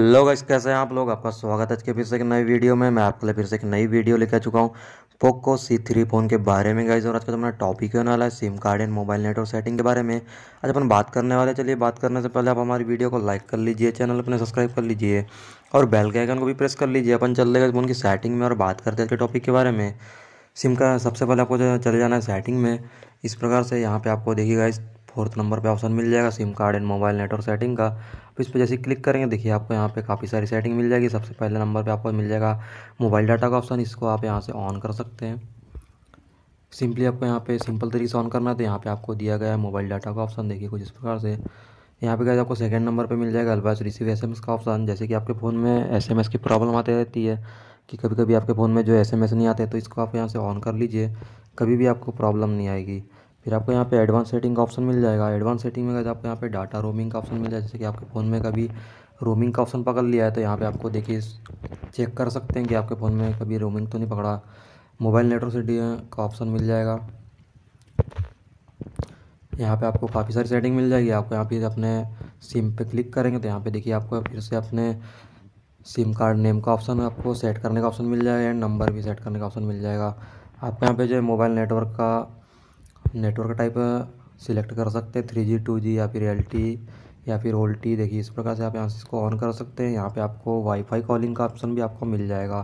लोग इस कैसे हैं आप लोग आपका स्वागत है आज के फिर से एक नई वीडियो में मैं आपके लिए फिर से एक नई वीडियो लेकर आ चुका हूँ पोको सी थ्री फ़ोन के बारे में गाइज और आज का मेरा टॉपिक होने वाला है SIM card and mobile network setting के बारे में आज अपन बात करने वाले चलिए बात करने से पहले आप हमारी वीडियो को लाइक कर लीजिए चैनल अपने सब्सक्राइब कर लीजिए और बेल के आइकन को भी प्रेस कर लीजिए अपन चल देगा फोन की सेटिंग में और बात करते हैं टॉपिक के बारे में सिम का सबसे पहले आपको चले जाना है सेटिंग में इस प्रकार से यहाँ पर आपको देखिएगा इस फोर्थ नंबर पे ऑप्शन मिल जाएगा SIM card and mobile network setting का तो इस पर जैसे क्लिक करेंगे देखिए आपको यहाँ पे काफ़ी सारी सेटिंग मिल जाएगी सबसे पहले नंबर पे आपको मिल जाएगा मोबाइल डाटा का ऑप्शन इसको आप यहाँ से ऑन कर सकते हैं सिंपली आपको यहाँ पे सिंपल तरीके से ऑन करना है तो यहाँ पे आपको दिया गया है मोबाइल डाटा का ऑप्शन देखिए कुछ इस प्रकार से यहाँ पे गए आपको सेकंड नंबर पर मिल जाएगा अलवाइस रिसीव एस का ऑप्शन जैसे कि आपके फ़ोन में एस की प्रॉब्लम आती रहती है कि कभी कभी आपके फ़ोन में जो एस नहीं आते तो इसको आप यहाँ से ऑन कर लीजिए कभी भी आपको प्रॉब्लम नहीं आएगी फिर आपको यहाँ पे एडवांस सेटिंग का ऑप्शन मिल जाएगा एडवांस सेटिंग में आपको यहाँ पे डाटा रोमिंग का ऑप्शन मिल जाएगा जैसे कि आपके फ़ोन में कभी रोमिंग का ऑप्शन पकड़ लिया है तो यहाँ पे आपको देखिए चेक कर सकते हैं कि आपके फ़ोन में कभी रोमिंग तो नहीं पकड़ा मोबाइल नेटवर्क से का ऑप्शन मिल जाएगा यहाँ पर आपको काफ़ी सारी सेटिंग मिल जाएगी आपको यहाँ पे अपने सिम पे क्लिक करेंगे तो यहाँ पर देखिए आपको फिर से अपने सिम कार्ड नेम का ऑप्शन आपको सेट करने का ऑप्शन मिल जाएगा एंड नंबर भी सेट करने का ऑप्शन मिल जाएगा आपको यहाँ पे जो मोबाइल नेटवर्क का नेटवर्क टाइप सिलेक्ट कर सकते हैं थ्री जी टू जी या फिर एल टी या फिर ओल टी देखिए इस प्रकार से आप यहाँ से इसको ऑन कर सकते हैं यहाँ पे आपको वाईफाई कॉलिंग का ऑप्शन भी आपको मिल जाएगा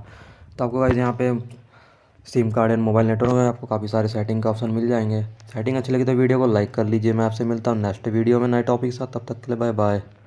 तो आपको गाइज यहाँ पे SIM card and mobile network है आपको काफ़ी सारे सेटिंग का ऑप्शन मिल जाएंगे सेटिंग अच्छी लगी तो वीडियो को लाइक कर लीजिए मैं आपसे मिलता हूँ नेक्स्ट वीडियो में नए टॉपिक के साथ तब तक के लिए बाय बाय